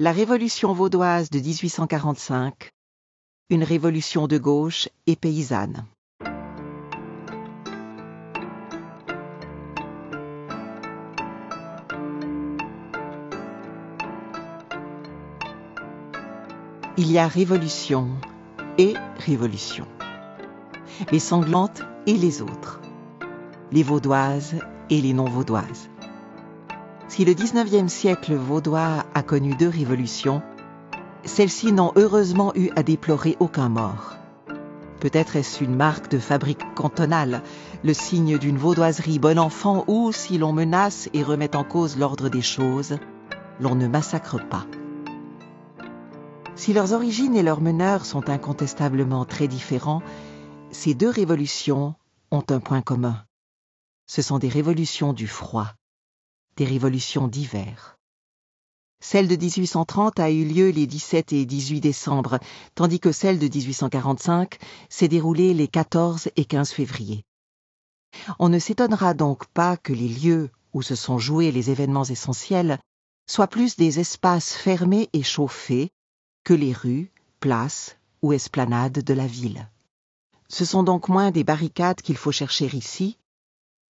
La révolution vaudoise de 1845, une révolution de gauche et paysanne. Il y a révolution et révolution. Les sanglantes et les autres. Les vaudoises et les non-vaudoises. Si le 19e siècle vaudois a connu deux révolutions, celles-ci n'ont heureusement eu à déplorer aucun mort. Peut-être est-ce une marque de fabrique cantonale, le signe d'une vaudoiserie bon enfant où, si l'on menace et remet en cause l'ordre des choses, l'on ne massacre pas. Si leurs origines et leurs meneurs sont incontestablement très différents, ces deux révolutions ont un point commun. Ce sont des révolutions du froid des révolutions d'hiver. Celle de 1830 a eu lieu les 17 et 18 décembre, tandis que celle de 1845 s'est déroulée les 14 et 15 février. On ne s'étonnera donc pas que les lieux où se sont joués les événements essentiels soient plus des espaces fermés et chauffés que les rues, places ou esplanades de la ville. Ce sont donc moins des barricades qu'il faut chercher ici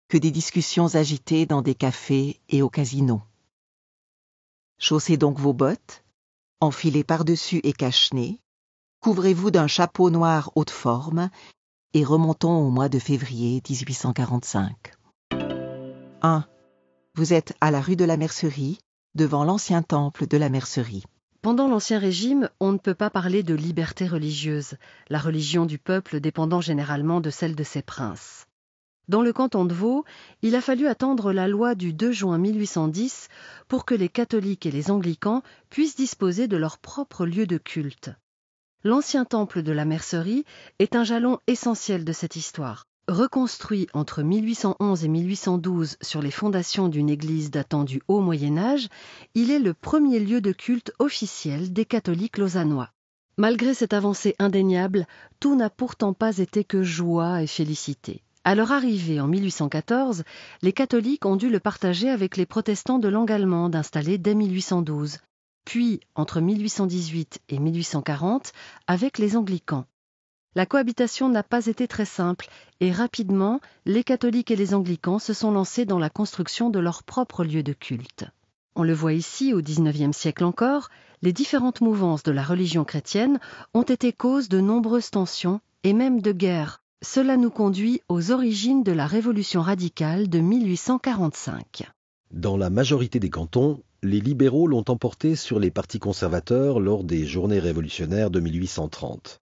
que des discussions agitées dans des cafés et aux casinos. Chaussez donc vos bottes, enfilez par-dessus et cache-nez, couvrez-vous d'un chapeau noir haute forme et remontons au mois de février 1845. 1. Vous êtes à la rue de la Mercerie, devant l'ancien temple de la Mercerie. Pendant l'Ancien Régime, on ne peut pas parler de liberté religieuse, la religion du peuple dépendant généralement de celle de ses princes. Dans le canton de Vaud, il a fallu attendre la loi du 2 juin 1810 pour que les catholiques et les anglicans puissent disposer de leur propre lieu de culte. L'ancien temple de la Mercerie est un jalon essentiel de cette histoire. Reconstruit entre 1811 et 1812 sur les fondations d'une église datant du Haut Moyen Âge, il est le premier lieu de culte officiel des catholiques lausannois. Malgré cette avancée indéniable, tout n'a pourtant pas été que joie et félicité. À leur arrivée en 1814, les catholiques ont dû le partager avec les protestants de langue allemande installés dès 1812, puis entre 1818 et 1840 avec les anglicans. La cohabitation n'a pas été très simple et rapidement, les catholiques et les anglicans se sont lancés dans la construction de leur propre lieu de culte. On le voit ici au XIXe siècle encore, les différentes mouvances de la religion chrétienne ont été cause de nombreuses tensions et même de guerres cela nous conduit aux origines de la Révolution radicale de 1845. Dans la majorité des cantons, les libéraux l'ont emporté sur les partis conservateurs lors des journées révolutionnaires de 1830.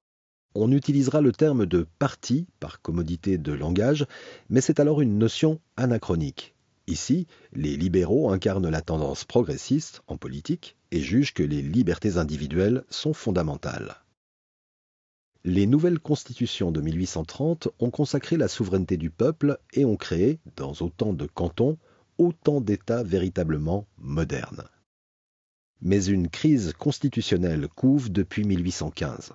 On utilisera le terme de parti par commodité de langage, mais c'est alors une notion anachronique. Ici, les libéraux incarnent la tendance progressiste en politique et jugent que les libertés individuelles sont fondamentales. Les nouvelles constitutions de 1830 ont consacré la souveraineté du peuple et ont créé, dans autant de cantons, autant d'États véritablement modernes. Mais une crise constitutionnelle couve depuis 1815.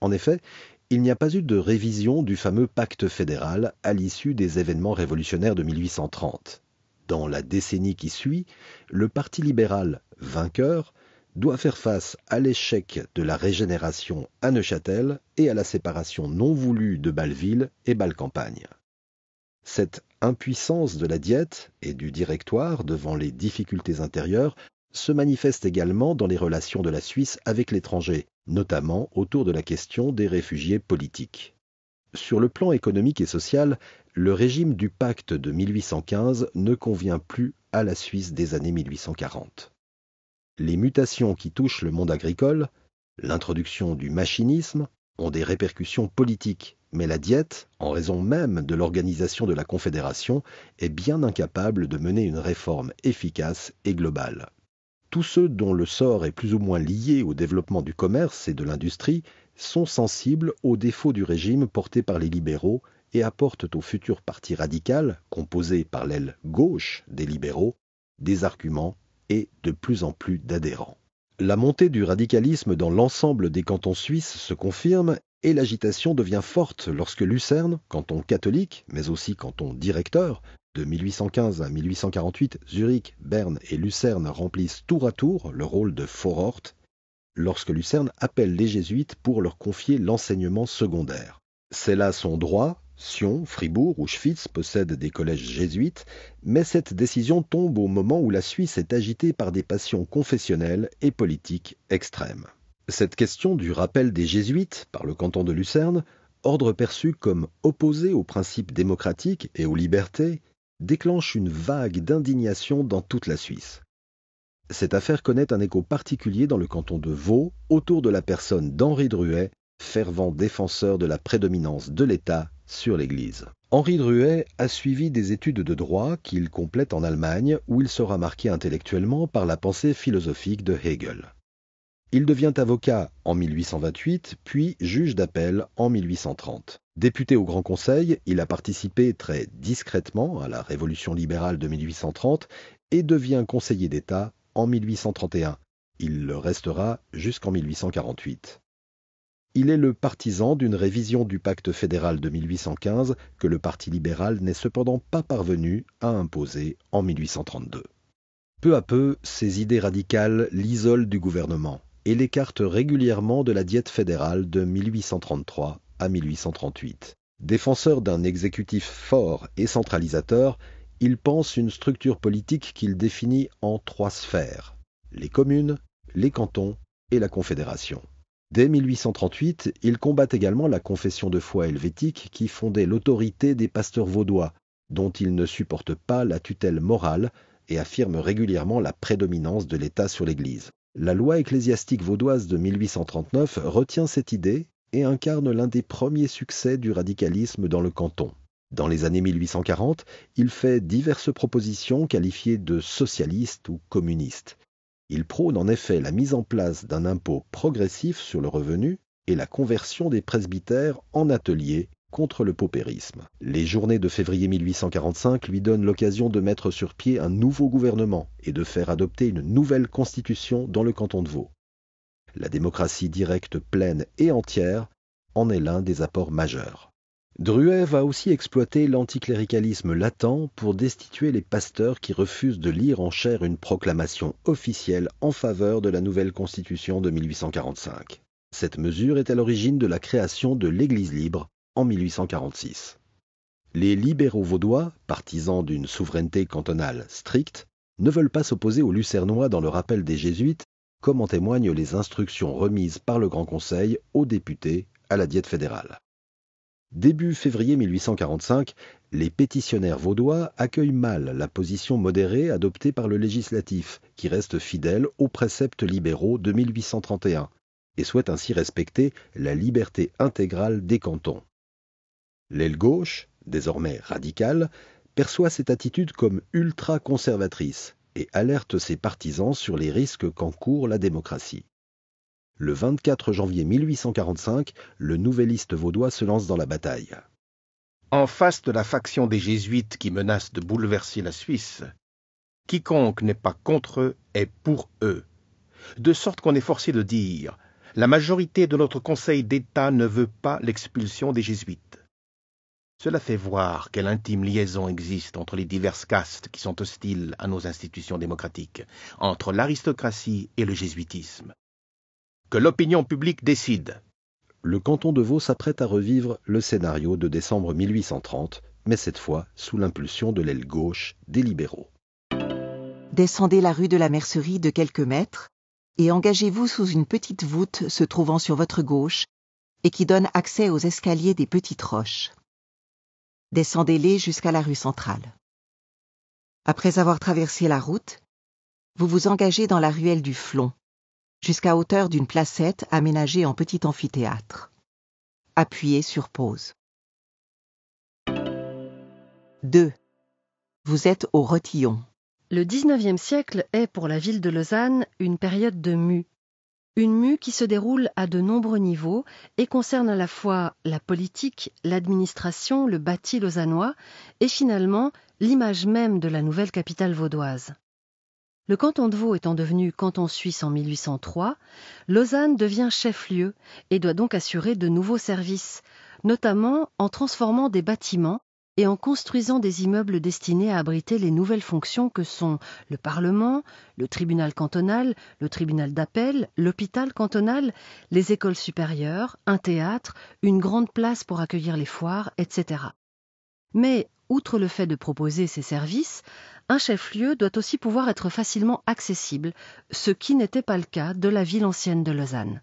En effet, il n'y a pas eu de révision du fameux pacte fédéral à l'issue des événements révolutionnaires de 1830. Dans la décennie qui suit, le Parti libéral, vainqueur, doit faire face à l'échec de la régénération à Neuchâtel et à la séparation non voulue de bâle et Bâle-Campagne. Cette impuissance de la diète et du directoire devant les difficultés intérieures se manifeste également dans les relations de la Suisse avec l'étranger, notamment autour de la question des réfugiés politiques. Sur le plan économique et social, le régime du pacte de 1815 ne convient plus à la Suisse des années 1840 les mutations qui touchent le monde agricole, l'introduction du machinisme, ont des répercussions politiques, mais la diète, en raison même de l'organisation de la Confédération, est bien incapable de mener une réforme efficace et globale. Tous ceux dont le sort est plus ou moins lié au développement du commerce et de l'industrie sont sensibles aux défauts du régime porté par les libéraux et apportent au futur parti radical, composé par l'aile gauche des libéraux, des arguments et de plus en plus d'adhérents. La montée du radicalisme dans l'ensemble des cantons suisses se confirme et l'agitation devient forte lorsque Lucerne, canton catholique, mais aussi canton directeur, de 1815 à 1848, Zurich, Berne et Lucerne remplissent tour à tour le rôle de fororte, lorsque Lucerne appelle les jésuites pour leur confier l'enseignement secondaire. C'est là son droit, Sion, Fribourg ou Schwyz possèdent des collèges jésuites, mais cette décision tombe au moment où la Suisse est agitée par des passions confessionnelles et politiques extrêmes. Cette question du rappel des jésuites par le canton de Lucerne, ordre perçu comme opposé aux principes démocratiques et aux libertés, déclenche une vague d'indignation dans toute la Suisse. Cette affaire connaît un écho particulier dans le canton de Vaud autour de la personne d'Henri Druet, fervent défenseur de la prédominance de l'État sur l'Église. Henri Druet a suivi des études de droit qu'il complète en Allemagne où il sera marqué intellectuellement par la pensée philosophique de Hegel. Il devient avocat en 1828, puis juge d'appel en 1830. Député au Grand Conseil, il a participé très discrètement à la Révolution libérale de 1830 et devient conseiller d'État en 1831. Il le restera jusqu'en 1848. Il est le partisan d'une révision du pacte fédéral de 1815 que le Parti libéral n'est cependant pas parvenu à imposer en 1832. Peu à peu, ses idées radicales l'isolent du gouvernement et l'écartent régulièrement de la diète fédérale de 1833 à 1838. Défenseur d'un exécutif fort et centralisateur, il pense une structure politique qu'il définit en trois sphères les communes, les cantons et la confédération. Dès 1838, il combat également la confession de foi helvétique qui fondait l'autorité des pasteurs vaudois, dont il ne supporte pas la tutelle morale et affirme régulièrement la prédominance de l'État sur l'Église. La loi ecclésiastique vaudoise de 1839 retient cette idée et incarne l'un des premiers succès du radicalisme dans le canton. Dans les années 1840, il fait diverses propositions qualifiées de socialistes ou communistes. Il prône en effet la mise en place d'un impôt progressif sur le revenu et la conversion des presbytères en ateliers contre le paupérisme. Les journées de février 1845 lui donnent l'occasion de mettre sur pied un nouveau gouvernement et de faire adopter une nouvelle constitution dans le canton de Vaud. La démocratie directe pleine et entière en est l'un des apports majeurs. Druet a aussi exploité l'anticléricalisme latent pour destituer les pasteurs qui refusent de lire en chair une proclamation officielle en faveur de la nouvelle constitution de 1845. Cette mesure est à l'origine de la création de l'Église libre en 1846. Les libéraux vaudois, partisans d'une souveraineté cantonale stricte, ne veulent pas s'opposer aux Lucernois dans le rappel des Jésuites, comme en témoignent les instructions remises par le Grand Conseil aux députés à la Diète fédérale. Début février 1845, les pétitionnaires vaudois accueillent mal la position modérée adoptée par le législatif, qui reste fidèle aux préceptes libéraux de 1831, et souhaite ainsi respecter la liberté intégrale des cantons. L'aile gauche, désormais radicale, perçoit cette attitude comme ultra-conservatrice et alerte ses partisans sur les risques qu'encourt la démocratie. Le 24 janvier 1845, le nouvelliste vaudois se lance dans la bataille. En face de la faction des jésuites qui menace de bouleverser la Suisse, quiconque n'est pas contre eux est pour eux. De sorte qu'on est forcé de dire la majorité de notre Conseil d'État ne veut pas l'expulsion des jésuites. Cela fait voir quelle intime liaison existe entre les diverses castes qui sont hostiles à nos institutions démocratiques, entre l'aristocratie et le jésuitisme que l'opinion publique décide. Le canton de Vaud s'apprête à revivre le scénario de décembre 1830, mais cette fois sous l'impulsion de l'aile gauche des libéraux. Descendez la rue de la Mercerie de quelques mètres et engagez-vous sous une petite voûte se trouvant sur votre gauche et qui donne accès aux escaliers des petites roches. Descendez-les jusqu'à la rue centrale. Après avoir traversé la route, vous vous engagez dans la ruelle du Flon, jusqu'à hauteur d'une placette aménagée en petit amphithéâtre. Appuyez sur pause. 2. Vous êtes au Rotillon. Le XIXe siècle est pour la ville de Lausanne une période de mue. Une mue qui se déroule à de nombreux niveaux et concerne à la fois la politique, l'administration, le bâti lausannois et finalement l'image même de la nouvelle capitale vaudoise. Le canton de Vaud étant devenu canton suisse en 1803, Lausanne devient chef-lieu et doit donc assurer de nouveaux services, notamment en transformant des bâtiments et en construisant des immeubles destinés à abriter les nouvelles fonctions que sont le Parlement, le tribunal cantonal, le tribunal d'appel, l'hôpital cantonal, les écoles supérieures, un théâtre, une grande place pour accueillir les foires, etc. Mais, outre le fait de proposer ces services, un chef-lieu doit aussi pouvoir être facilement accessible, ce qui n'était pas le cas de la ville ancienne de Lausanne.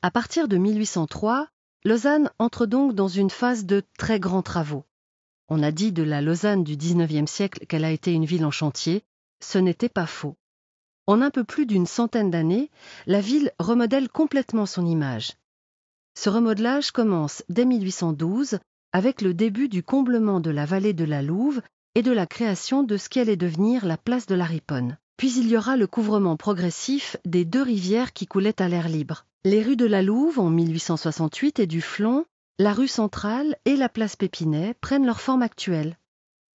À partir de 1803, Lausanne entre donc dans une phase de très grands travaux. On a dit de la Lausanne du XIXe siècle qu'elle a été une ville en chantier, ce n'était pas faux. En un peu plus d'une centaine d'années, la ville remodèle complètement son image. Ce remodelage commence dès 1812 avec le début du comblement de la vallée de la Louve et de la création de ce allait devenir la place de la Riponne. Puis il y aura le couvrement progressif des deux rivières qui coulaient à l'air libre. Les rues de la Louve en 1868 et du Flon, la rue centrale et la place Pépinet prennent leur forme actuelle.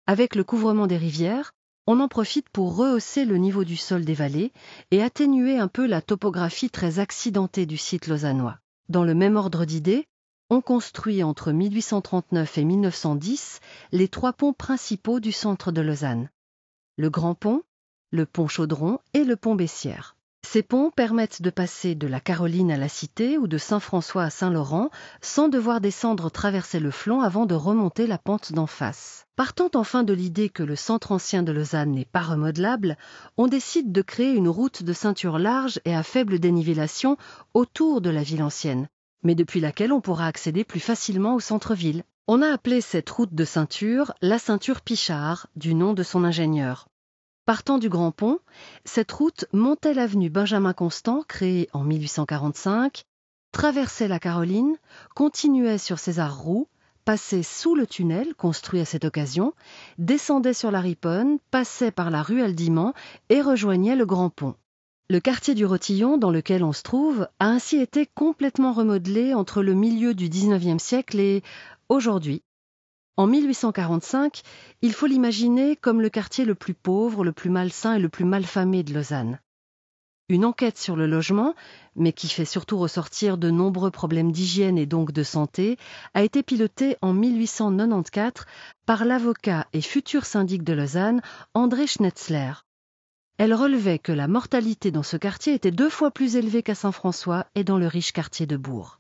Avec le couvrement des rivières, on en profite pour rehausser le niveau du sol des vallées et atténuer un peu la topographie très accidentée du site lausannois. Dans le même ordre d'idées, ont construit entre 1839 et 1910 les trois ponts principaux du centre de Lausanne. Le Grand Pont, le Pont Chaudron et le Pont Bessière. Ces ponts permettent de passer de la Caroline à la Cité ou de Saint-François à Saint-Laurent sans devoir descendre traverser le flanc avant de remonter la pente d'en face. Partant enfin de l'idée que le centre ancien de Lausanne n'est pas remodelable, on décide de créer une route de ceinture large et à faible dénivellation autour de la ville ancienne mais depuis laquelle on pourra accéder plus facilement au centre-ville. On a appelé cette route de ceinture la ceinture Pichard, du nom de son ingénieur. Partant du Grand Pont, cette route montait l'avenue Benjamin Constant, créée en 1845, traversait la Caroline, continuait sur César Roux, passait sous le tunnel construit à cette occasion, descendait sur la Riponne, passait par la rue Aldiman et rejoignait le Grand Pont. Le quartier du Rotillon, dans lequel on se trouve, a ainsi été complètement remodelé entre le milieu du XIXe siècle et aujourd'hui. En 1845, il faut l'imaginer comme le quartier le plus pauvre, le plus malsain et le plus malfamé de Lausanne. Une enquête sur le logement, mais qui fait surtout ressortir de nombreux problèmes d'hygiène et donc de santé, a été pilotée en 1894 par l'avocat et futur syndic de Lausanne André Schnetzler. Elle relevait que la mortalité dans ce quartier était deux fois plus élevée qu'à Saint-François et dans le riche quartier de Bourg.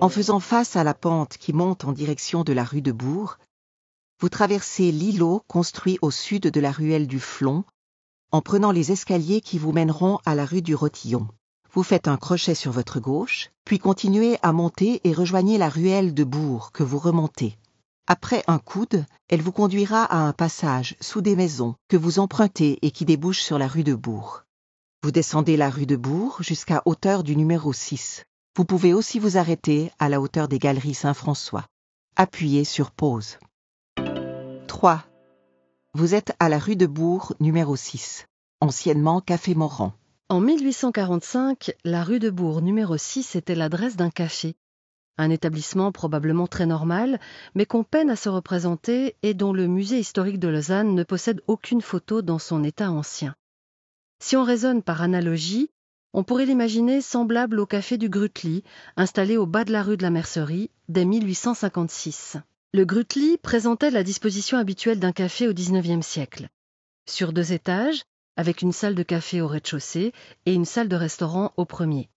En faisant face à la pente qui monte en direction de la rue de Bourg, vous traversez l'îlot construit au sud de la ruelle du Flon, en prenant les escaliers qui vous mèneront à la rue du Rotillon. Vous faites un crochet sur votre gauche, puis continuez à monter et rejoignez la ruelle de Bourg que vous remontez. Après un coude, elle vous conduira à un passage sous des maisons que vous empruntez et qui débouche sur la rue de Bourg. Vous descendez la rue de Bourg jusqu'à hauteur du numéro 6. Vous pouvez aussi vous arrêter à la hauteur des galeries Saint-François. Appuyez sur pause. 3. Vous êtes à la rue de Bourg numéro 6, anciennement Café Morand. En 1845, la rue de Bourg numéro 6 était l'adresse d'un café un établissement probablement très normal, mais qu'on peine à se représenter et dont le musée historique de Lausanne ne possède aucune photo dans son état ancien. Si on raisonne par analogie, on pourrait l'imaginer semblable au café du Grutli, installé au bas de la rue de la Mercerie dès 1856. Le Grutli présentait la disposition habituelle d'un café au XIXe siècle. Sur deux étages, avec une salle de café au rez-de-chaussée et une salle de restaurant au premier.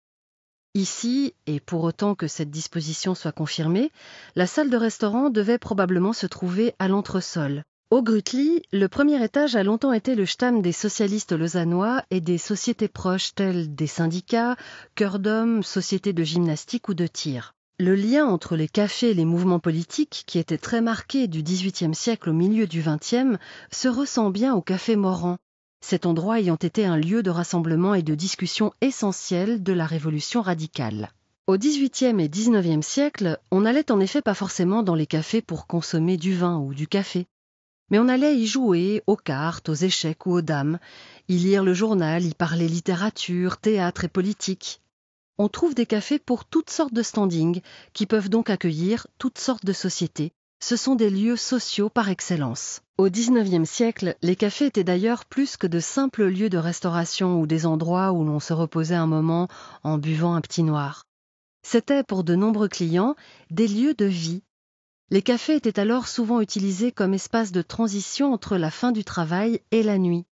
Ici, et pour autant que cette disposition soit confirmée, la salle de restaurant devait probablement se trouver à l'entresol. Au Grutli, le premier étage a longtemps été le stam des socialistes lausannois et des sociétés proches telles des syndicats, cœurs d'hommes, sociétés de gymnastique ou de tir. Le lien entre les cafés et les mouvements politiques, qui était très marqué du XVIIIe siècle au milieu du XXe, se ressent bien au café Moran, cet endroit ayant été un lieu de rassemblement et de discussion essentiel de la révolution radicale. Au XVIIIe et XIXe siècle, on n'allait en effet pas forcément dans les cafés pour consommer du vin ou du café. Mais on allait y jouer, aux cartes, aux échecs ou aux dames, y lire le journal, y parler littérature, théâtre et politique. On trouve des cafés pour toutes sortes de standings, qui peuvent donc accueillir toutes sortes de sociétés, ce sont des lieux sociaux par excellence. Au XIXe siècle, les cafés étaient d'ailleurs plus que de simples lieux de restauration ou des endroits où l'on se reposait un moment en buvant un petit noir. C'était, pour de nombreux clients des lieux de vie. Les cafés étaient alors souvent utilisés comme espace de transition entre la fin du travail et la nuit.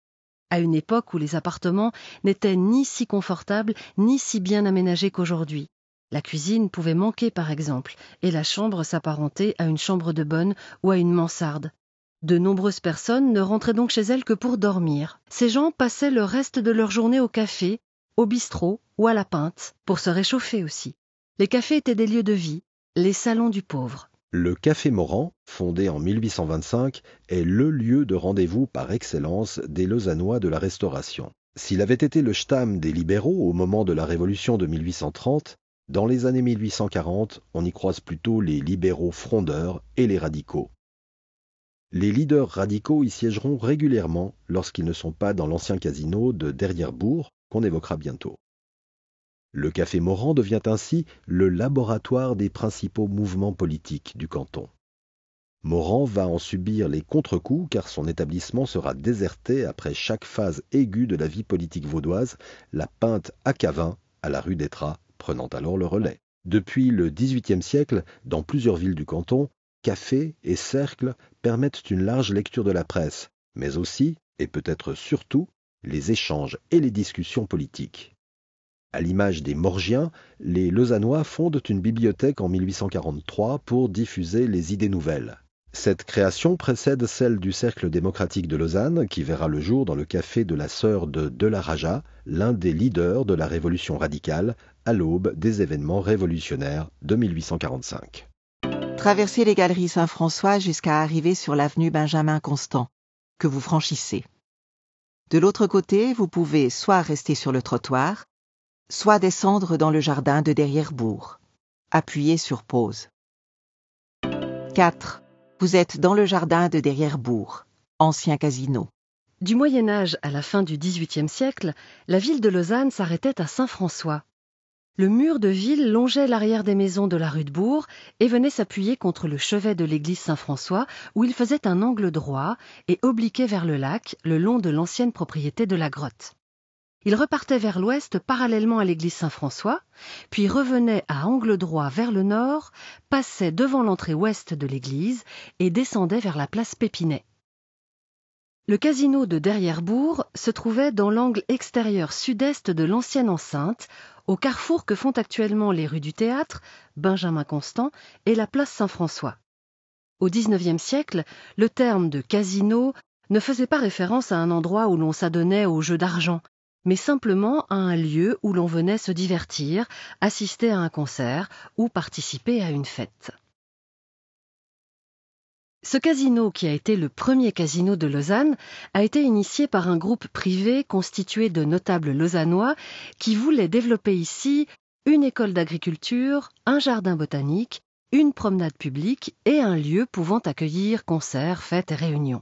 À une époque où les appartements n'étaient ni si confortables ni si bien aménagés qu'aujourd'hui. La cuisine pouvait manquer par exemple, et la chambre s'apparentait à une chambre de bonne ou à une mansarde. De nombreuses personnes ne rentraient donc chez elles que pour dormir. Ces gens passaient le reste de leur journée au café, au bistrot ou à la pinte, pour se réchauffer aussi. Les cafés étaient des lieux de vie, les salons du pauvre. Le Café Morand, fondé en 1825, est le lieu de rendez-vous par excellence des Lausannois de la Restauration. S'il avait été le Stamm des libéraux au moment de la Révolution de 1830, dans les années 1840, on y croise plutôt les libéraux frondeurs et les radicaux. Les leaders radicaux y siégeront régulièrement lorsqu'ils ne sont pas dans l'ancien casino de Derrière-Bourg, qu'on évoquera bientôt. Le Café Morand devient ainsi le laboratoire des principaux mouvements politiques du canton. Morand va en subir les contre-coups car son établissement sera déserté après chaque phase aiguë de la vie politique vaudoise, la peinte à Cavin, à la rue d'Etras, prenant alors le relais. Depuis le XVIIIe siècle, dans plusieurs villes du canton, cafés et cercles permettent une large lecture de la presse, mais aussi, et peut-être surtout, les échanges et les discussions politiques. À l'image des Morgiens, les Lausannois fondent une bibliothèque en 1843 pour diffuser les idées nouvelles. Cette création précède celle du Cercle démocratique de Lausanne, qui verra le jour dans le café de la sœur de Delaraja, l'un des leaders de la Révolution radicale, à l'aube des événements révolutionnaires de 1845. Traversez les galeries Saint-François jusqu'à arriver sur l'avenue Benjamin Constant, que vous franchissez. De l'autre côté, vous pouvez soit rester sur le trottoir, soit descendre dans le jardin de Derrière-Bourg. Appuyez sur pause. 4. Vous êtes dans le jardin de Derrière-Bourg, ancien casino. Du Moyen Âge à la fin du XVIIIe siècle, la ville de Lausanne s'arrêtait à Saint-François. Le mur de ville longeait l'arrière des maisons de la rue de Bourg et venait s'appuyer contre le chevet de l'église Saint-François où il faisait un angle droit et obliquait vers le lac le long de l'ancienne propriété de la grotte. Il repartait vers l'ouest parallèlement à l'église Saint-François, puis revenait à angle droit vers le nord, passait devant l'entrée ouest de l'église et descendait vers la place Pépinet. Le casino de Derrière-Bourg se trouvait dans l'angle extérieur sud-est de l'ancienne enceinte, au carrefour que font actuellement les rues du Théâtre, Benjamin Constant et la place Saint-François. Au XIXe siècle, le terme de casino ne faisait pas référence à un endroit où l'on s'adonnait aux jeux d'argent, mais simplement à un lieu où l'on venait se divertir, assister à un concert ou participer à une fête. Ce casino, qui a été le premier casino de Lausanne, a été initié par un groupe privé constitué de notables lausannois qui voulaient développer ici une école d'agriculture, un jardin botanique, une promenade publique et un lieu pouvant accueillir concerts, fêtes et réunions.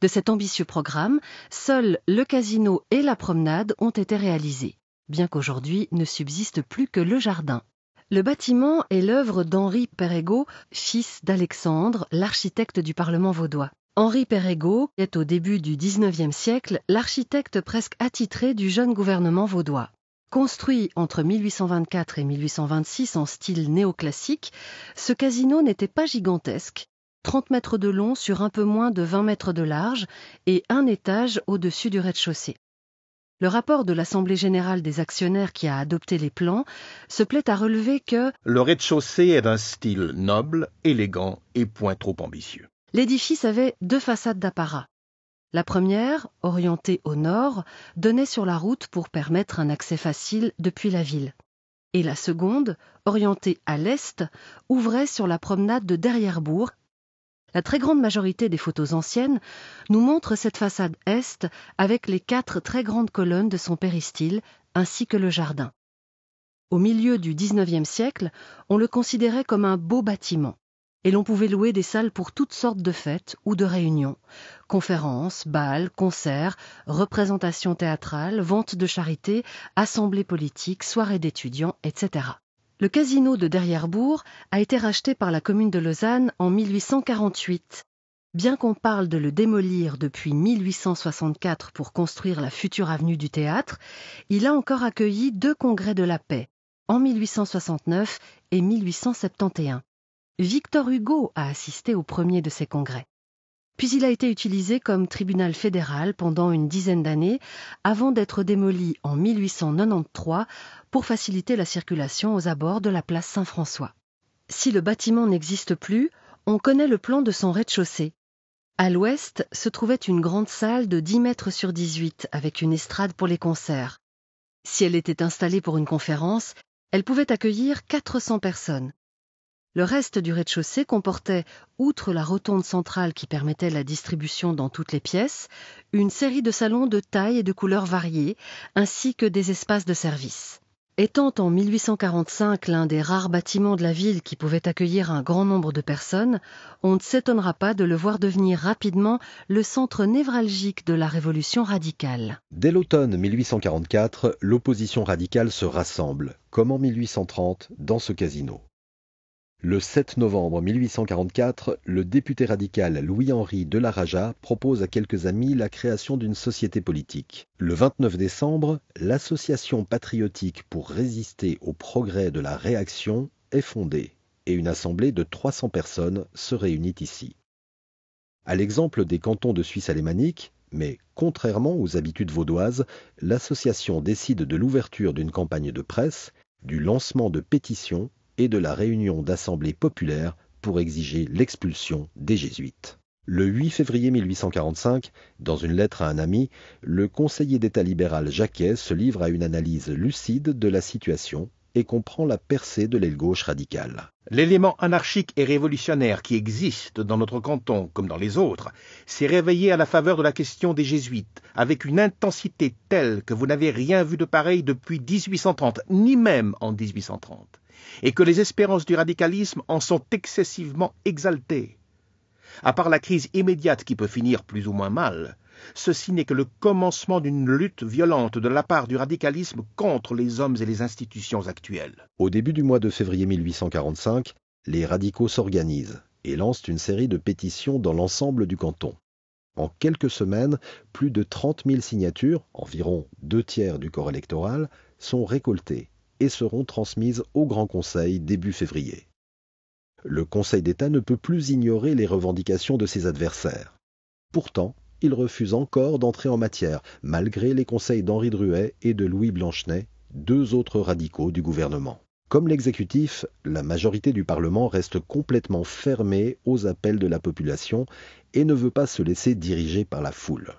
De cet ambitieux programme, seuls le casino et la promenade ont été réalisés, bien qu'aujourd'hui ne subsiste plus que le jardin. Le bâtiment est l'œuvre d'Henri Perregaux, fils d'Alexandre, l'architecte du Parlement vaudois. Henri Perregaux est au début du XIXe siècle l'architecte presque attitré du jeune gouvernement vaudois. Construit entre 1824 et 1826 en style néoclassique, ce casino n'était pas gigantesque. 30 mètres de long sur un peu moins de 20 mètres de large et un étage au-dessus du rez-de-chaussée. Le rapport de l'Assemblée générale des actionnaires qui a adopté les plans se plaît à relever que le rez-de-chaussée est d'un style noble, élégant et point trop ambitieux. L'édifice avait deux façades d'apparat. La première, orientée au nord, donnait sur la route pour permettre un accès facile depuis la ville. Et la seconde, orientée à l'est, ouvrait sur la promenade de Derrière-Bourg la très grande majorité des photos anciennes nous montrent cette façade est avec les quatre très grandes colonnes de son péristyle ainsi que le jardin. Au milieu du XIXe siècle, on le considérait comme un beau bâtiment et l'on pouvait louer des salles pour toutes sortes de fêtes ou de réunions, conférences, bals, concerts, représentations théâtrales, ventes de charité, assemblées politiques, soirées d'étudiants, etc. Le casino de Derrièrebourg a été racheté par la commune de Lausanne en 1848. Bien qu'on parle de le démolir depuis 1864 pour construire la future avenue du théâtre, il a encore accueilli deux congrès de la paix, en 1869 et 1871. Victor Hugo a assisté au premier de ces congrès puis il a été utilisé comme tribunal fédéral pendant une dizaine d'années avant d'être démoli en 1893 pour faciliter la circulation aux abords de la place Saint-François. Si le bâtiment n'existe plus, on connaît le plan de son rez-de-chaussée. À l'ouest se trouvait une grande salle de 10 mètres sur 18 avec une estrade pour les concerts. Si elle était installée pour une conférence, elle pouvait accueillir 400 personnes. Le reste du rez-de-chaussée comportait, outre la rotonde centrale qui permettait la distribution dans toutes les pièces, une série de salons de taille et de couleurs variées, ainsi que des espaces de service. Étant en 1845 l'un des rares bâtiments de la ville qui pouvait accueillir un grand nombre de personnes, on ne s'étonnera pas de le voir devenir rapidement le centre névralgique de la Révolution radicale. Dès l'automne 1844, l'opposition radicale se rassemble, comme en 1830, dans ce casino. Le 7 novembre 1844, le député radical Louis-Henri de la propose à quelques amis la création d'une société politique. Le 29 décembre, l'Association patriotique pour résister au progrès de la réaction est fondée et une assemblée de 300 personnes se réunit ici. À l'exemple des cantons de Suisse alémanique, mais contrairement aux habitudes vaudoises, l'association décide de l'ouverture d'une campagne de presse, du lancement de pétitions et de la réunion d'assemblées populaires pour exiger l'expulsion des jésuites. Le 8 février 1845, dans une lettre à un ami, le conseiller d'État libéral Jacquet se livre à une analyse lucide de la situation et comprend la percée de l'aile gauche radicale. L'élément anarchique et révolutionnaire qui existe dans notre canton comme dans les autres s'est réveillé à la faveur de la question des jésuites avec une intensité telle que vous n'avez rien vu de pareil depuis 1830, ni même en 1830 et que les espérances du radicalisme en sont excessivement exaltées. À part la crise immédiate qui peut finir plus ou moins mal, ceci n'est que le commencement d'une lutte violente de la part du radicalisme contre les hommes et les institutions actuelles. Au début du mois de février 1845, les radicaux s'organisent et lancent une série de pétitions dans l'ensemble du canton. En quelques semaines, plus de 30 000 signatures, environ deux tiers du corps électoral, sont récoltées et seront transmises au Grand Conseil début février. Le Conseil d'État ne peut plus ignorer les revendications de ses adversaires. Pourtant, il refuse encore d'entrer en matière, malgré les conseils d'Henri Druet et de Louis Blanchenet, deux autres radicaux du gouvernement. Comme l'exécutif, la majorité du Parlement reste complètement fermée aux appels de la population et ne veut pas se laisser diriger par la foule.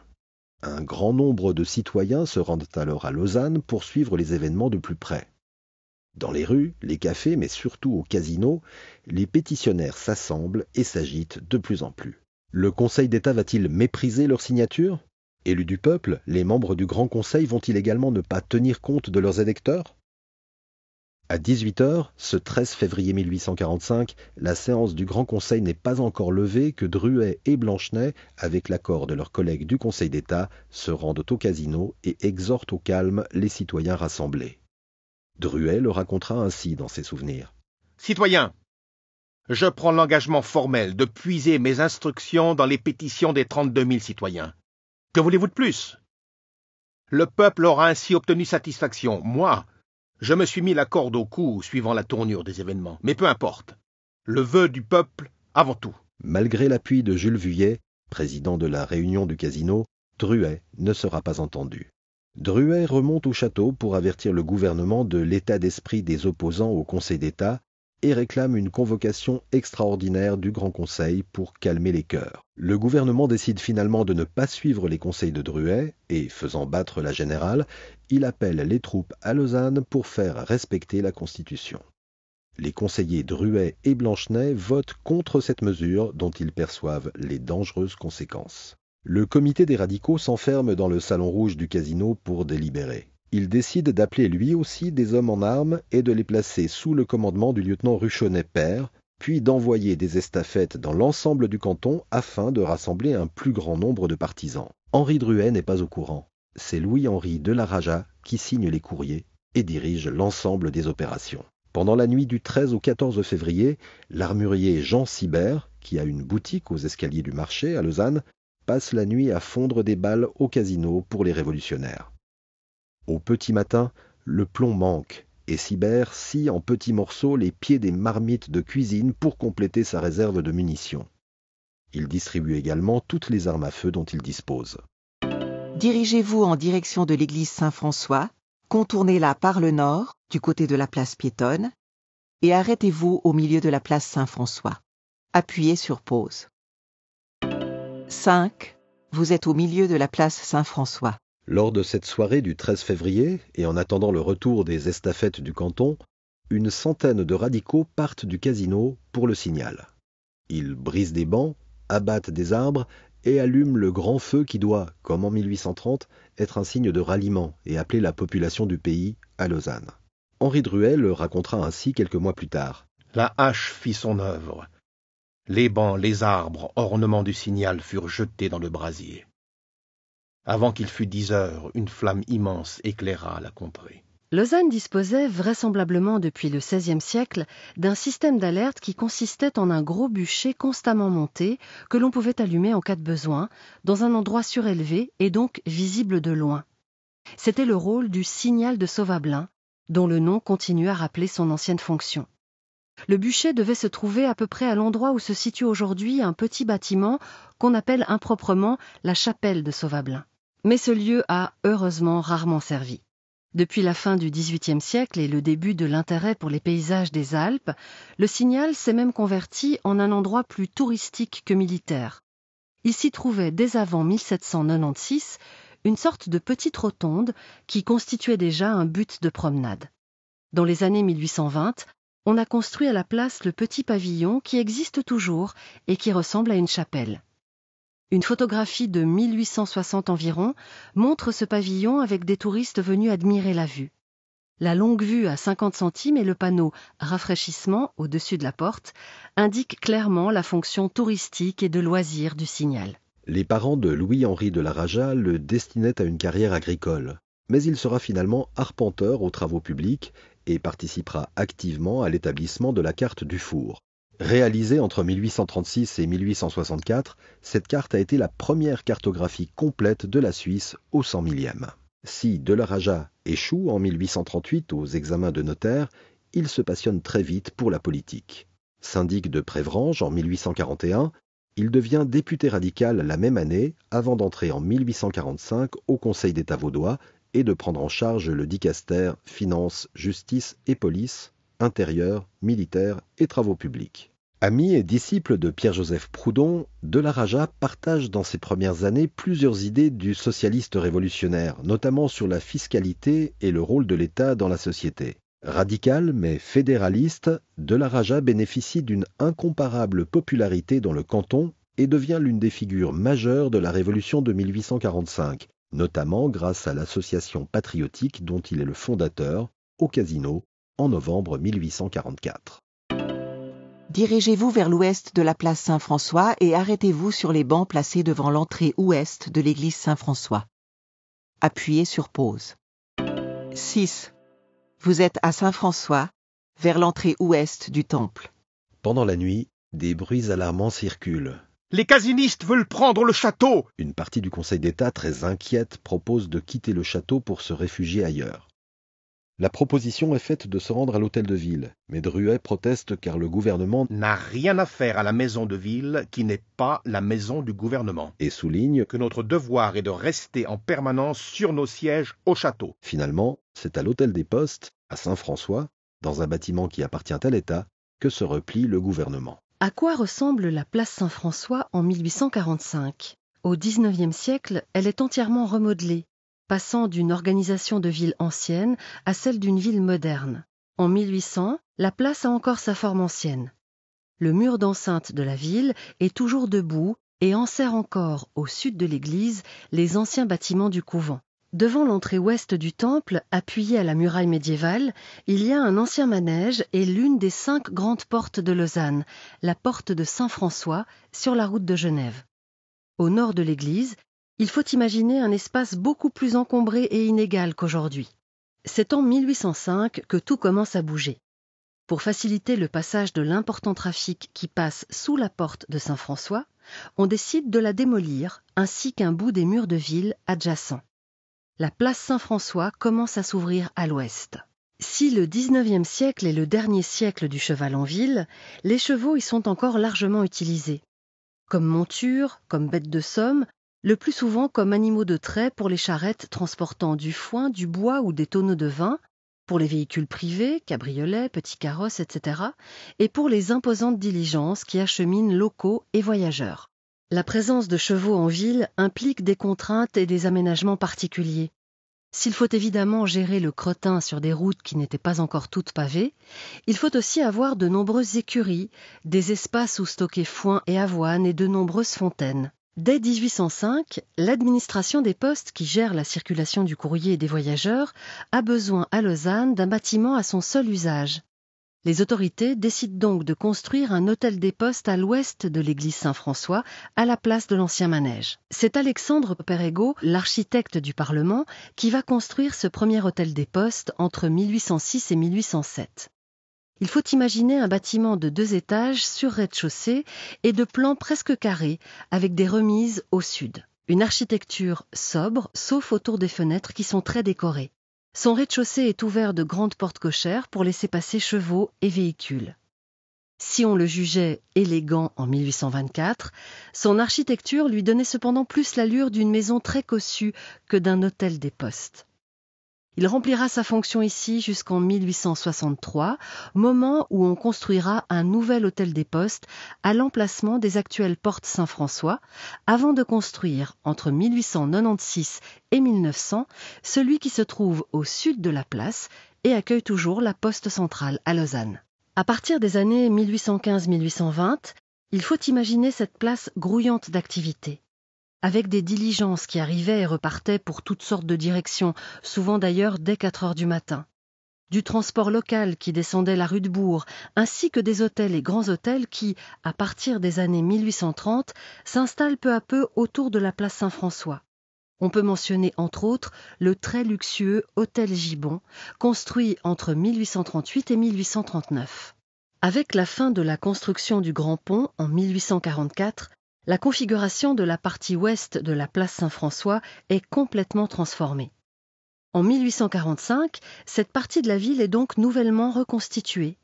Un grand nombre de citoyens se rendent alors à Lausanne pour suivre les événements de plus près. Dans les rues, les cafés, mais surtout au casino, les pétitionnaires s'assemblent et s'agitent de plus en plus. Le Conseil d'État va-t-il mépriser leur signature Élus du peuple, les membres du Grand Conseil vont-ils également ne pas tenir compte de leurs électeurs À 18h, ce 13 février 1845, la séance du Grand Conseil n'est pas encore levée que Druet et Blanchenet, avec l'accord de leurs collègues du Conseil d'État, se rendent au casino et exhortent au calme les citoyens rassemblés. Druet le racontera ainsi dans ses souvenirs. Citoyens, je prends l'engagement formel de puiser mes instructions dans les pétitions des trente-deux mille citoyens. Que voulez-vous de plus Le peuple aura ainsi obtenu satisfaction. Moi, je me suis mis la corde au cou suivant la tournure des événements. Mais peu importe. Le vœu du peuple avant tout. Malgré l'appui de Jules Vuillet, président de la réunion du casino, Druet ne sera pas entendu. Druet remonte au château pour avertir le gouvernement de l'état d'esprit des opposants au Conseil d'État et réclame une convocation extraordinaire du Grand Conseil pour calmer les cœurs. Le gouvernement décide finalement de ne pas suivre les conseils de Druet et, faisant battre la générale, il appelle les troupes à Lausanne pour faire respecter la Constitution. Les conseillers Druet et Blanchenet votent contre cette mesure dont ils perçoivent les dangereuses conséquences. Le comité des radicaux s'enferme dans le salon rouge du casino pour délibérer. Il décide d'appeler lui aussi des hommes en armes et de les placer sous le commandement du lieutenant Ruchonnet père, puis d'envoyer des estafettes dans l'ensemble du canton afin de rassembler un plus grand nombre de partisans. Henri Druet n'est pas au courant. C'est Louis-Henri de la Raja qui signe les courriers et dirige l'ensemble des opérations. Pendant la nuit du 13 au 14 février, l'armurier Jean Sibert, qui a une boutique aux escaliers du marché à Lausanne, passe la nuit à fondre des balles au casino pour les révolutionnaires. Au petit matin, le plomb manque et Sibère scie en petits morceaux les pieds des marmites de cuisine pour compléter sa réserve de munitions. Il distribue également toutes les armes à feu dont il dispose. Dirigez-vous en direction de l'église Saint-François, contournez-la par le nord, du côté de la place piétonne, et arrêtez-vous au milieu de la place Saint-François. Appuyez sur pause. 5. Vous êtes au milieu de la place Saint-François. Lors de cette soirée du 13 février, et en attendant le retour des estafettes du canton, une centaine de radicaux partent du casino pour le signal. Ils brisent des bancs, abattent des arbres et allument le grand feu qui doit, comme en 1830, être un signe de ralliement et appeler la population du pays à Lausanne. Henri Druel racontera ainsi quelques mois plus tard. La hache fit son œuvre les bancs, les arbres, ornements du signal furent jetés dans le brasier. Avant qu'il fût dix heures, une flamme immense éclaira la contrée. Lausanne disposait vraisemblablement depuis le XVIe siècle d'un système d'alerte qui consistait en un gros bûcher constamment monté que l'on pouvait allumer en cas de besoin, dans un endroit surélevé et donc visible de loin. C'était le rôle du signal de Sauvablin, dont le nom continue à rappeler son ancienne fonction. Le bûcher devait se trouver à peu près à l'endroit où se situe aujourd'hui un petit bâtiment qu'on appelle improprement la chapelle de Sauvablin. Mais ce lieu a, heureusement, rarement servi. Depuis la fin du XVIIIe siècle et le début de l'intérêt pour les paysages des Alpes, le Signal s'est même converti en un endroit plus touristique que militaire. Il s'y trouvait dès avant 1796 une sorte de petite rotonde qui constituait déjà un but de promenade. Dans les années 1820, on a construit à la place le petit pavillon qui existe toujours et qui ressemble à une chapelle. Une photographie de 1860 environ montre ce pavillon avec des touristes venus admirer la vue. La longue vue à 50 centimes et le panneau rafraîchissement au-dessus de la porte indiquent clairement la fonction touristique et de loisir du signal. Les parents de Louis-Henri de la Raja le destinaient à une carrière agricole, mais il sera finalement arpenteur aux travaux publics et participera activement à l'établissement de la carte du four. Réalisée entre 1836 et 1864, cette carte a été la première cartographie complète de la Suisse au 100 millième. Si Delaraja échoue en 1838 aux examens de notaire, il se passionne très vite pour la politique. Syndic de Prévrange en 1841, il devient député radical la même année avant d'entrer en 1845 au Conseil d'État vaudois et de prendre en charge le dicaster finance, Justice et Police, Intérieur, Militaire et Travaux Publics. Ami et disciple de Pierre-Joseph Proudhon, Delaraja partage dans ses premières années plusieurs idées du socialiste révolutionnaire, notamment sur la fiscalité et le rôle de l'État dans la société. Radical mais fédéraliste, Delaraja bénéficie d'une incomparable popularité dans le canton et devient l'une des figures majeures de la Révolution de 1845, notamment grâce à l'association patriotique dont il est le fondateur, au Casino, en novembre 1844. Dirigez-vous vers l'ouest de la place Saint-François et arrêtez-vous sur les bancs placés devant l'entrée ouest de l'église Saint-François. Appuyez sur pause. 6. Vous êtes à Saint-François, vers l'entrée ouest du temple. Pendant la nuit, des bruits alarmants circulent. Les casinistes veulent prendre le château. Une partie du Conseil d'État, très inquiète, propose de quitter le château pour se réfugier ailleurs. La proposition est faite de se rendre à l'hôtel de ville, mais Druet proteste car le gouvernement n'a rien à faire à la maison de ville qui n'est pas la maison du gouvernement et souligne que notre devoir est de rester en permanence sur nos sièges au château. Finalement, c'est à l'hôtel des postes, à Saint-François, dans un bâtiment qui appartient à l'État, que se replie le gouvernement. À quoi ressemble la place Saint-François en 1845 Au XIXe siècle, elle est entièrement remodelée, passant d'une organisation de ville ancienne à celle d'une ville moderne. En 1800, la place a encore sa forme ancienne. Le mur d'enceinte de la ville est toujours debout et enserre encore, au sud de l'église, les anciens bâtiments du couvent. Devant l'entrée ouest du temple, appuyée à la muraille médiévale, il y a un ancien manège et l'une des cinq grandes portes de Lausanne, la porte de Saint-François, sur la route de Genève. Au nord de l'église, il faut imaginer un espace beaucoup plus encombré et inégal qu'aujourd'hui. C'est en 1805 que tout commence à bouger. Pour faciliter le passage de l'important trafic qui passe sous la porte de Saint-François, on décide de la démolir ainsi qu'un bout des murs de ville adjacents la place Saint-François commence à s'ouvrir à l'ouest. Si le XIXe siècle est le dernier siècle du cheval en ville, les chevaux y sont encore largement utilisés. Comme monture, comme bêtes de somme, le plus souvent comme animaux de trait pour les charrettes transportant du foin, du bois ou des tonneaux de vin, pour les véhicules privés, cabriolets, petits carrosses, etc., et pour les imposantes diligences qui acheminent locaux et voyageurs. La présence de chevaux en ville implique des contraintes et des aménagements particuliers. S'il faut évidemment gérer le crottin sur des routes qui n'étaient pas encore toutes pavées, il faut aussi avoir de nombreuses écuries, des espaces où stocker foin et avoine et de nombreuses fontaines. Dès 1805, l'administration des postes qui gère la circulation du courrier et des voyageurs a besoin à Lausanne d'un bâtiment à son seul usage. Les autorités décident donc de construire un hôtel des postes à l'ouest de l'église Saint-François, à la place de l'ancien manège. C'est Alexandre Perego, l'architecte du Parlement, qui va construire ce premier hôtel des postes entre 1806 et 1807. Il faut imaginer un bâtiment de deux étages sur rez-de-chaussée et de plans presque carrés, avec des remises au sud. Une architecture sobre, sauf autour des fenêtres qui sont très décorées. Son rez-de-chaussée est ouvert de grandes portes cochères pour laisser passer chevaux et véhicules. Si on le jugeait élégant en 1824, son architecture lui donnait cependant plus l'allure d'une maison très cossue que d'un hôtel des postes. Il remplira sa fonction ici jusqu'en 1863, moment où on construira un nouvel hôtel des postes à l'emplacement des actuelles portes Saint-François, avant de construire entre 1896 et 1900 celui qui se trouve au sud de la place et accueille toujours la poste centrale à Lausanne. À partir des années 1815-1820, il faut imaginer cette place grouillante d'activité avec des diligences qui arrivaient et repartaient pour toutes sortes de directions, souvent d'ailleurs dès quatre heures du matin. Du transport local qui descendait la rue de Bourg, ainsi que des hôtels et grands hôtels qui, à partir des années 1830, s'installent peu à peu autour de la place Saint-François. On peut mentionner entre autres le très luxueux Hôtel Gibon, construit entre 1838 et 1839. Avec la fin de la construction du Grand Pont en 1844, la configuration de la partie ouest de la place Saint-François est complètement transformée. En 1845, cette partie de la ville est donc nouvellement reconstituée,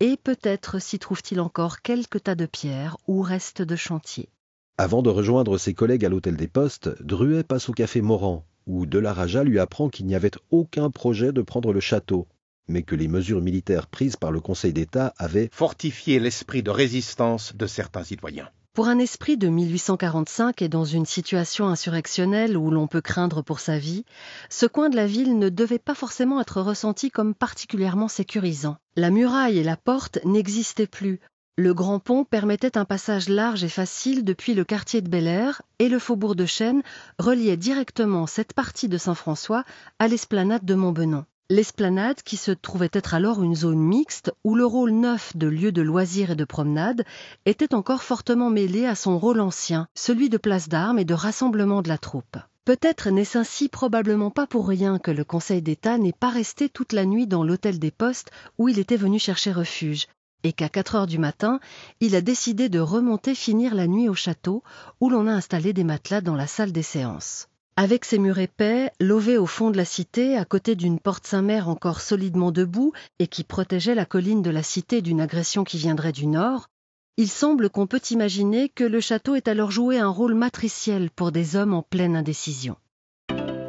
et peut-être s'y trouve-t-il encore quelques tas de pierres ou restes de chantier. Avant de rejoindre ses collègues à l'hôtel des Postes, Druet passe au café Morand, où Delaraja lui apprend qu'il n'y avait aucun projet de prendre le château, mais que les mesures militaires prises par le Conseil d'État avaient fortifié l'esprit de résistance de certains citoyens. Pour un esprit de 1845 et dans une situation insurrectionnelle où l'on peut craindre pour sa vie, ce coin de la ville ne devait pas forcément être ressenti comme particulièrement sécurisant. La muraille et la porte n'existaient plus. Le grand pont permettait un passage large et facile depuis le quartier de Bel Air et le faubourg de Chêne reliait directement cette partie de Saint-François à l'esplanade de Montbenon. L'esplanade, qui se trouvait être alors une zone mixte, où le rôle neuf de lieu de loisirs et de promenade était encore fortement mêlé à son rôle ancien, celui de place d'armes et de rassemblement de la troupe. Peut-être n'est-ce ainsi probablement pas pour rien que le Conseil d'État n'ait pas resté toute la nuit dans l'hôtel des postes où il était venu chercher refuge, et qu'à quatre heures du matin, il a décidé de remonter finir la nuit au château, où l'on a installé des matelas dans la salle des séances. Avec ses murs épais, lové au fond de la cité, à côté d'une porte Saint-Mère encore solidement debout et qui protégeait la colline de la cité d'une agression qui viendrait du nord, il semble qu'on peut imaginer que le château ait alors joué un rôle matriciel pour des hommes en pleine indécision.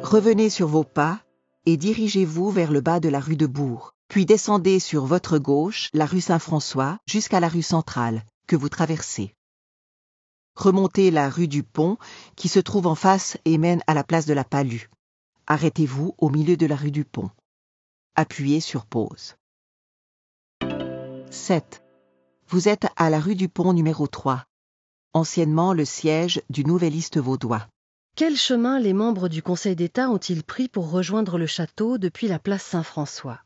Revenez sur vos pas et dirigez-vous vers le bas de la rue de Bourg, puis descendez sur votre gauche la rue Saint-François jusqu'à la rue centrale, que vous traversez. Remontez la rue du Pont, qui se trouve en face et mène à la place de la Palue. Arrêtez-vous au milieu de la rue du Pont. Appuyez sur pause. 7. Vous êtes à la rue du Pont numéro 3, anciennement le siège du Nouvelliste vaudois. Quel chemin les membres du Conseil d'État ont-ils pris pour rejoindre le château depuis la place Saint-François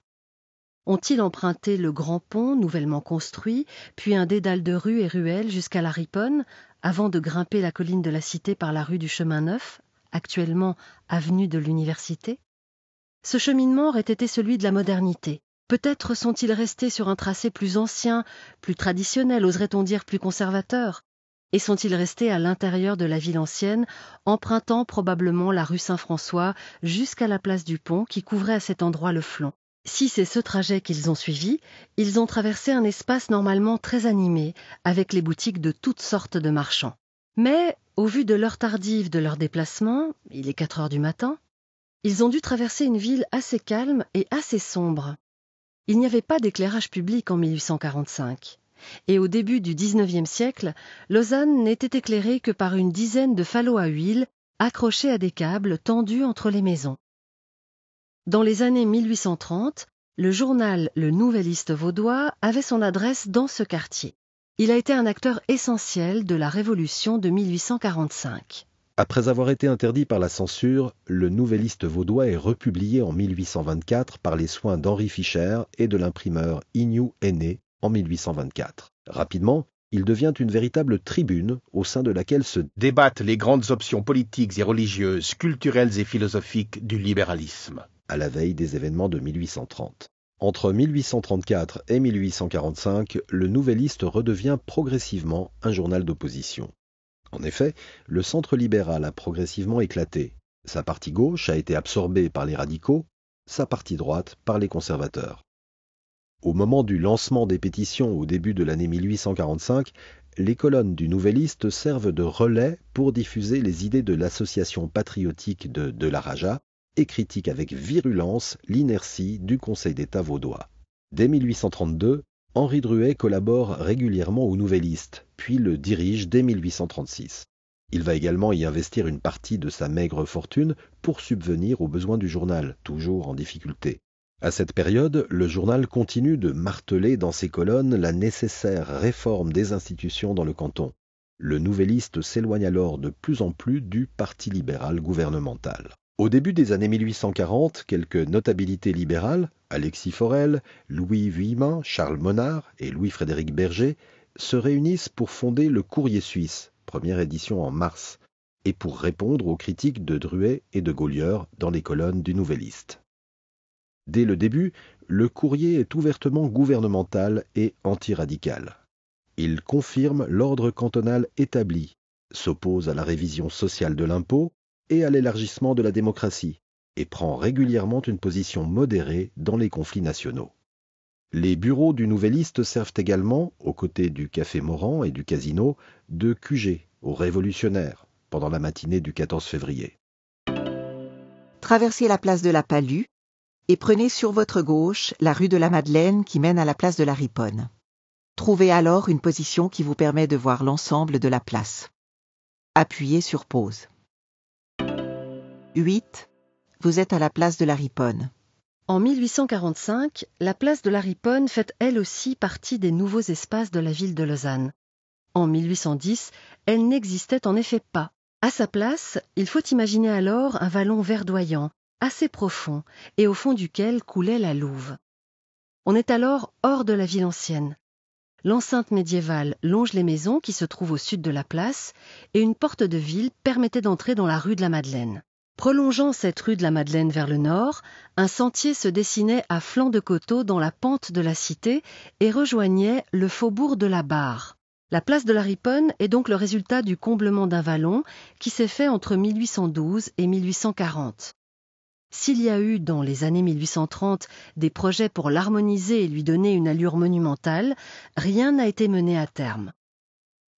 Ont-ils emprunté le grand pont nouvellement construit, puis un dédale de rues et ruelles jusqu'à la Riponne, avant de grimper la colline de la Cité par la rue du Chemin Neuf, actuellement avenue de l'Université Ce cheminement aurait été celui de la modernité. Peut-être sont-ils restés sur un tracé plus ancien, plus traditionnel, oserait-on dire plus conservateur et sont-ils restés à l'intérieur de la ville ancienne, empruntant probablement la rue Saint-François jusqu'à la place du pont qui couvrait à cet endroit le flanc si c'est ce trajet qu'ils ont suivi, ils ont traversé un espace normalement très animé, avec les boutiques de toutes sortes de marchands. Mais, au vu de l'heure tardive de leur déplacement, il est quatre heures du matin, ils ont dû traverser une ville assez calme et assez sombre. Il n'y avait pas d'éclairage public en 1845. Et au début du XIXe siècle, Lausanne n'était éclairée que par une dizaine de falots à huile accrochés à des câbles tendus entre les maisons. Dans les années 1830, le journal Le Nouvelliste vaudois avait son adresse dans ce quartier. Il a été un acteur essentiel de la Révolution de 1845. Après avoir été interdit par la censure, le Nouvelliste vaudois est republié en 1824 par les soins d'Henri Fischer et de l'imprimeur Ignou Aîné en 1824. Rapidement, il devient une véritable tribune au sein de laquelle se débattent les grandes options politiques et religieuses, culturelles et philosophiques du libéralisme à la veille des événements de 1830. Entre 1834 et 1845, le Nouvelliste redevient progressivement un journal d'opposition. En effet, le centre libéral a progressivement éclaté. Sa partie gauche a été absorbée par les radicaux, sa partie droite par les conservateurs. Au moment du lancement des pétitions au début de l'année 1845, les colonnes du Nouvelliste servent de relais pour diffuser les idées de l'association patriotique de, de la et critique avec virulence l'inertie du Conseil d'État vaudois. Dès 1832, Henri Druet collabore régulièrement au Nouvelliste, puis le dirige dès 1836. Il va également y investir une partie de sa maigre fortune pour subvenir aux besoins du journal, toujours en difficulté. À cette période, le journal continue de marteler dans ses colonnes la nécessaire réforme des institutions dans le canton. Le nouvelliste s'éloigne alors de plus en plus du Parti libéral gouvernemental. Au début des années 1840, quelques notabilités libérales, Alexis Forel, Louis Vuillemin, Charles Monard et Louis-Frédéric Berger, se réunissent pour fonder le Courrier suisse, première édition en mars, et pour répondre aux critiques de Druet et de Gaulieur dans les colonnes du Nouvelliste. Dès le début, le courrier est ouvertement gouvernemental et antiradical. Il confirme l'ordre cantonal établi, s'oppose à la révision sociale de l'impôt, et à l'élargissement de la démocratie, et prend régulièrement une position modérée dans les conflits nationaux. Les bureaux du Nouvelliste servent également, aux côtés du Café Morand et du Casino, de QG aux révolutionnaires pendant la matinée du 14 février. Traversez la place de la Palue et prenez sur votre gauche la rue de la Madeleine qui mène à la place de la Riponne. Trouvez alors une position qui vous permet de voir l'ensemble de la place. Appuyez sur pause. 8. Vous êtes à la place de la Riponne. En 1845, la place de la Riponne fait elle aussi partie des nouveaux espaces de la ville de Lausanne. En 1810, elle n'existait en effet pas. À sa place, il faut imaginer alors un vallon verdoyant, assez profond, et au fond duquel coulait la Louve. On est alors hors de la ville ancienne. L'enceinte médiévale longe les maisons qui se trouvent au sud de la place, et une porte de ville permettait d'entrer dans la rue de la Madeleine. Prolongeant cette rue de la Madeleine vers le nord, un sentier se dessinait à flanc de coteau dans la pente de la cité et rejoignait le faubourg de la Barre. La place de la Riponne est donc le résultat du comblement d'un vallon qui s'est fait entre 1812 et 1840. S'il y a eu dans les années 1830 des projets pour l'harmoniser et lui donner une allure monumentale, rien n'a été mené à terme.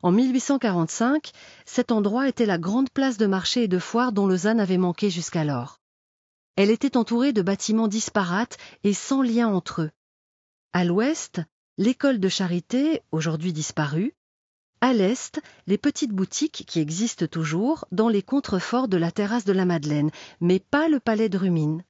En 1845, cet endroit était la grande place de marché et de foire dont Lausanne avait manqué jusqu'alors. Elle était entourée de bâtiments disparates et sans lien entre eux. À l'ouest, l'école de charité, aujourd'hui disparue. À l'est, les petites boutiques qui existent toujours dans les contreforts de la terrasse de la Madeleine, mais pas le palais de Rumine.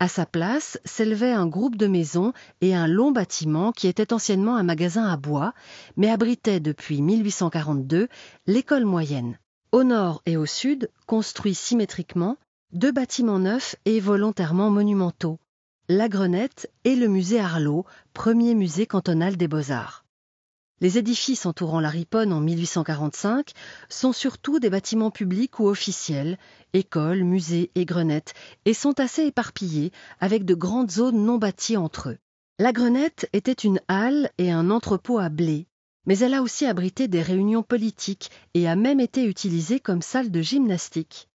À sa place s'élevait un groupe de maisons et un long bâtiment qui était anciennement un magasin à bois, mais abritait depuis 1842 l'école moyenne. Au nord et au sud, construits symétriquement, deux bâtiments neufs et volontairement monumentaux, la Grenette et le musée Arlot, premier musée cantonal des beaux-arts. Les édifices entourant la Riponne en 1845 sont surtout des bâtiments publics ou officiels, écoles, musées et grenettes, et sont assez éparpillés, avec de grandes zones non bâties entre eux. La Grenette était une halle et un entrepôt à blé, mais elle a aussi abrité des réunions politiques et a même été utilisée comme salle de gymnastique.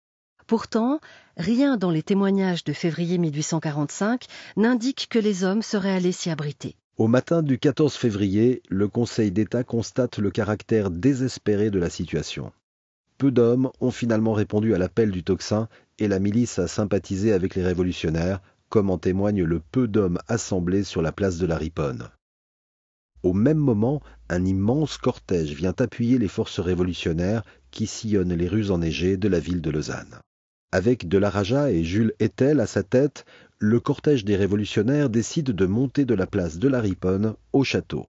Pourtant, rien dans les témoignages de février 1845 n'indique que les hommes seraient allés s'y abriter. Au matin du 14 février, le Conseil d'État constate le caractère désespéré de la situation. Peu d'hommes ont finalement répondu à l'appel du tocsin et la milice a sympathisé avec les révolutionnaires, comme en témoigne le peu d'hommes assemblés sur la place de la Riponne. Au même moment, un immense cortège vient appuyer les forces révolutionnaires qui sillonnent les rues enneigées de la ville de Lausanne. Avec raja et Jules Etel à sa tête, le cortège des révolutionnaires décide de monter de la place de la Riponne au château.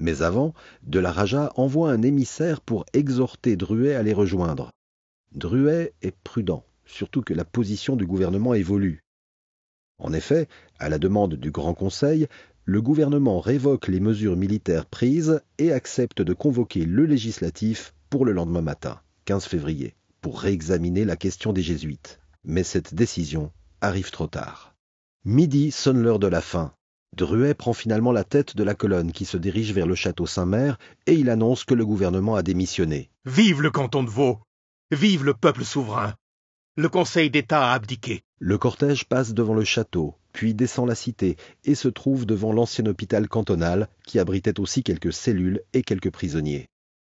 Mais avant, de la Raja envoie un émissaire pour exhorter Druet à les rejoindre. Druet est prudent, surtout que la position du gouvernement évolue. En effet, à la demande du Grand Conseil, le gouvernement révoque les mesures militaires prises et accepte de convoquer le législatif pour le lendemain matin, 15 février, pour réexaminer la question des jésuites. Mais cette décision arrive trop tard. Midi sonne l'heure de la fin. Druet prend finalement la tête de la colonne qui se dirige vers le château Saint-Mère et il annonce que le gouvernement a démissionné. Vive le canton de Vaud Vive le peuple souverain Le Conseil d'État a abdiqué. Le cortège passe devant le château, puis descend la cité et se trouve devant l'ancien hôpital cantonal qui abritait aussi quelques cellules et quelques prisonniers.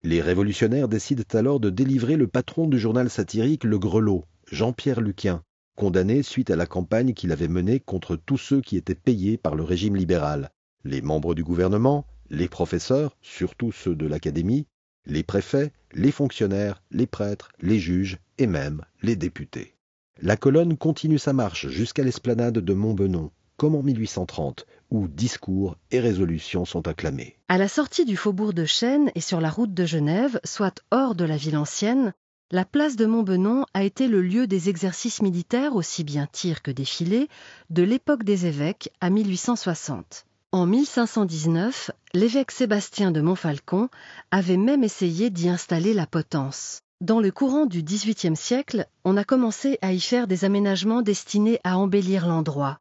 Les révolutionnaires décident alors de délivrer le patron du journal satirique Le Grelot, Jean-Pierre Luquin, condamné suite à la campagne qu'il avait menée contre tous ceux qui étaient payés par le régime libéral, les membres du gouvernement, les professeurs, surtout ceux de l'Académie, les préfets, les fonctionnaires, les prêtres, les juges et même les députés. La colonne continue sa marche jusqu'à l'esplanade de Montbenon, comme en 1830, où discours et résolutions sont acclamés. À la sortie du faubourg de Chêne et sur la route de Genève, soit hors de la ville ancienne, la place de Montbenon a été le lieu des exercices militaires, aussi bien tirs que défilés, de l'époque des évêques à 1860. En 1519, l'évêque Sébastien de Montfalcon avait même essayé d'y installer la potence. Dans le courant du XVIIIe siècle, on a commencé à y faire des aménagements destinés à embellir l'endroit,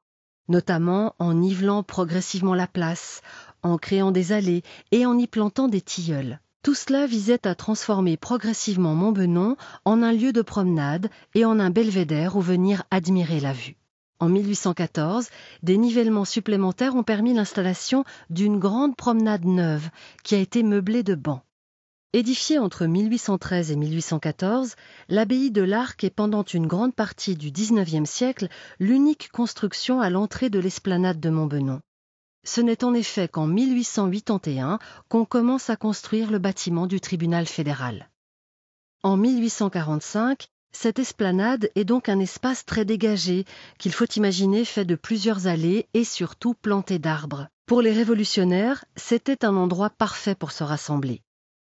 notamment en nivelant progressivement la place, en créant des allées et en y plantant des tilleuls. Tout cela visait à transformer progressivement Montbenon en un lieu de promenade et en un belvédère où venir admirer la vue. En 1814, des nivellements supplémentaires ont permis l'installation d'une grande promenade neuve qui a été meublée de bancs. Édifiée entre 1813 et 1814, l'abbaye de l'Arc est pendant une grande partie du XIXe siècle l'unique construction à l'entrée de l'esplanade de Montbenon. Ce n'est en effet qu'en 1881 qu'on commence à construire le bâtiment du tribunal fédéral. En 1845, cette esplanade est donc un espace très dégagé, qu'il faut imaginer fait de plusieurs allées et surtout planté d'arbres. Pour les révolutionnaires, c'était un endroit parfait pour se rassembler.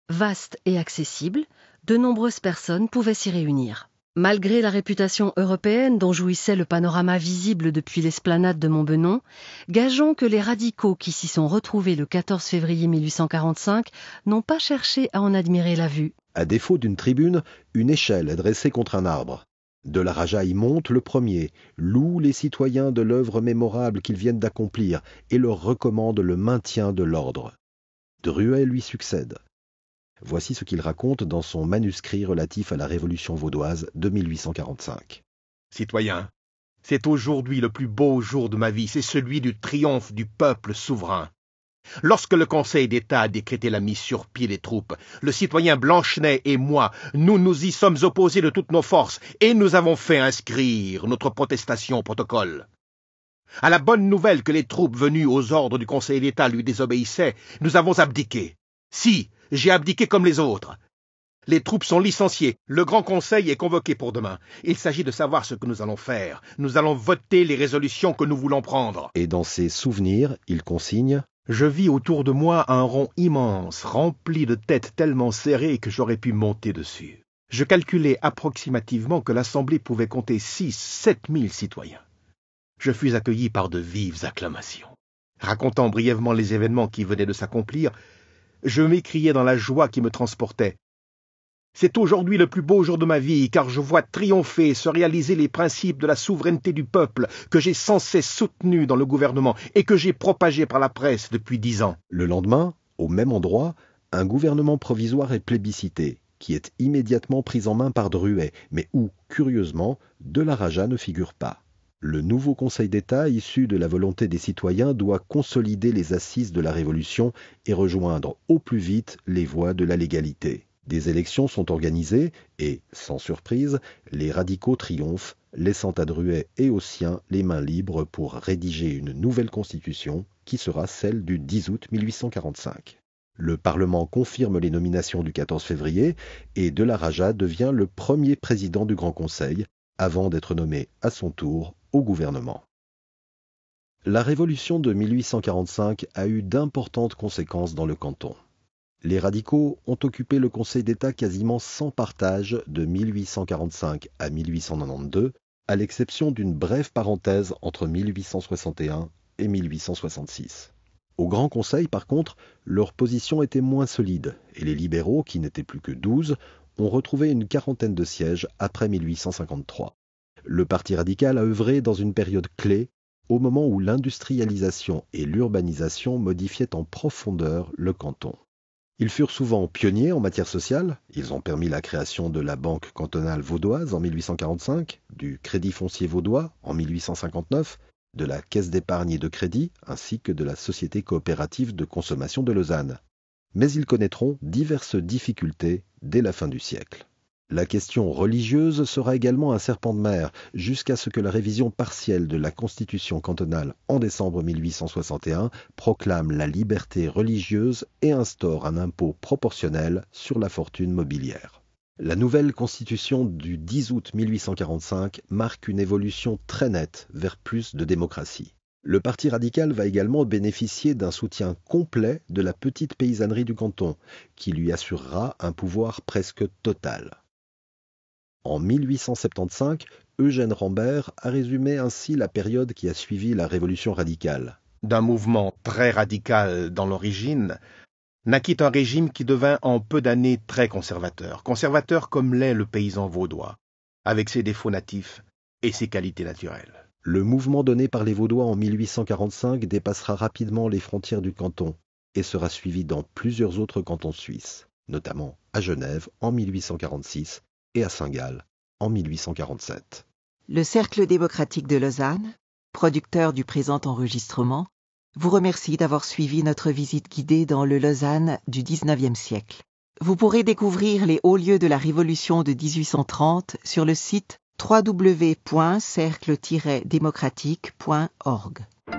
Vaste et accessible, de nombreuses personnes pouvaient s'y réunir. Malgré la réputation européenne dont jouissait le panorama visible depuis l'esplanade de Montbenon, gageons que les radicaux qui s'y sont retrouvés le 14 février 1845 n'ont pas cherché à en admirer la vue. À défaut d'une tribune, une échelle est dressée contre un arbre. De la monte le premier, loue les citoyens de l'œuvre mémorable qu'ils viennent d'accomplir et leur recommande le maintien de l'ordre. Druet lui succède. Voici ce qu'il raconte dans son manuscrit relatif à la Révolution vaudoise de 1845. Citoyens, c'est aujourd'hui le plus beau jour de ma vie, c'est celui du triomphe du peuple souverain. Lorsque le Conseil d'État a décrété la mise sur pied des troupes, le citoyen Blanchenet et moi, nous nous y sommes opposés de toutes nos forces, et nous avons fait inscrire notre protestation au protocole. À la bonne nouvelle que les troupes venues aux ordres du Conseil d'État lui désobéissaient, nous avons abdiqué. Si, j'ai abdiqué comme les autres. Les troupes sont licenciées. Le Grand Conseil est convoqué pour demain. Il s'agit de savoir ce que nous allons faire. Nous allons voter les résolutions que nous voulons prendre. Et dans ces souvenirs, il consigne Je vis autour de moi un rond immense, rempli de têtes tellement serrées que j'aurais pu monter dessus. Je calculai approximativement que l'Assemblée pouvait compter six, sept mille citoyens. Je fus accueilli par de vives acclamations. Racontant brièvement les événements qui venaient de s'accomplir, je m'écriai dans la joie qui me transportait. C'est aujourd'hui le plus beau jour de ma vie, car je vois triompher se réaliser les principes de la souveraineté du peuple que j'ai sans cesse soutenu dans le gouvernement et que j'ai propagé par la presse depuis dix ans. Le lendemain, au même endroit, un gouvernement provisoire est plébiscité, qui est immédiatement pris en main par Druet, mais où, curieusement, De Delaraja ne figure pas. Le nouveau Conseil d'État, issu de la volonté des citoyens, doit consolider les assises de la Révolution et rejoindre au plus vite les voies de la légalité. Des élections sont organisées et, sans surprise, les radicaux triomphent, laissant à Druet et aux siens les mains libres pour rédiger une nouvelle constitution qui sera celle du 10 août 1845. Le Parlement confirme les nominations du 14 février et Delaraja devient le premier président du Grand Conseil avant d'être nommé à son tour gouvernement. La révolution de 1845 a eu d'importantes conséquences dans le canton. Les radicaux ont occupé le Conseil d'État quasiment sans partage de 1845 à 1892, à l'exception d'une brève parenthèse entre 1861 et 1866. Au Grand Conseil, par contre, leur position était moins solide, et les libéraux, qui n'étaient plus que 12, ont retrouvé une quarantaine de sièges après 1853. Le Parti radical a œuvré dans une période clé, au moment où l'industrialisation et l'urbanisation modifiaient en profondeur le canton. Ils furent souvent pionniers en matière sociale, ils ont permis la création de la Banque cantonale vaudoise en 1845, du Crédit foncier vaudois en 1859, de la Caisse d'épargne et de crédit, ainsi que de la Société coopérative de consommation de Lausanne. Mais ils connaîtront diverses difficultés dès la fin du siècle. La question religieuse sera également un serpent de mer jusqu'à ce que la révision partielle de la Constitution cantonale en décembre 1861 proclame la liberté religieuse et instaure un impôt proportionnel sur la fortune mobilière. La nouvelle constitution du 10 août 1845 marque une évolution très nette vers plus de démocratie. Le Parti radical va également bénéficier d'un soutien complet de la petite paysannerie du canton, qui lui assurera un pouvoir presque total. En 1875, Eugène Rambert a résumé ainsi la période qui a suivi la Révolution radicale. D'un mouvement très radical dans l'origine, naquit un régime qui devint en peu d'années très conservateur, conservateur comme l'est le paysan vaudois, avec ses défauts natifs et ses qualités naturelles. Le mouvement donné par les Vaudois en 1845 dépassera rapidement les frontières du canton et sera suivi dans plusieurs autres cantons suisses, notamment à Genève en 1846 à saint en 1847. Le Cercle démocratique de Lausanne, producteur du présent enregistrement, vous remercie d'avoir suivi notre visite guidée dans le Lausanne du XIXe siècle. Vous pourrez découvrir les hauts lieux de la Révolution de 1830 sur le site www.cercle-démocratique.org.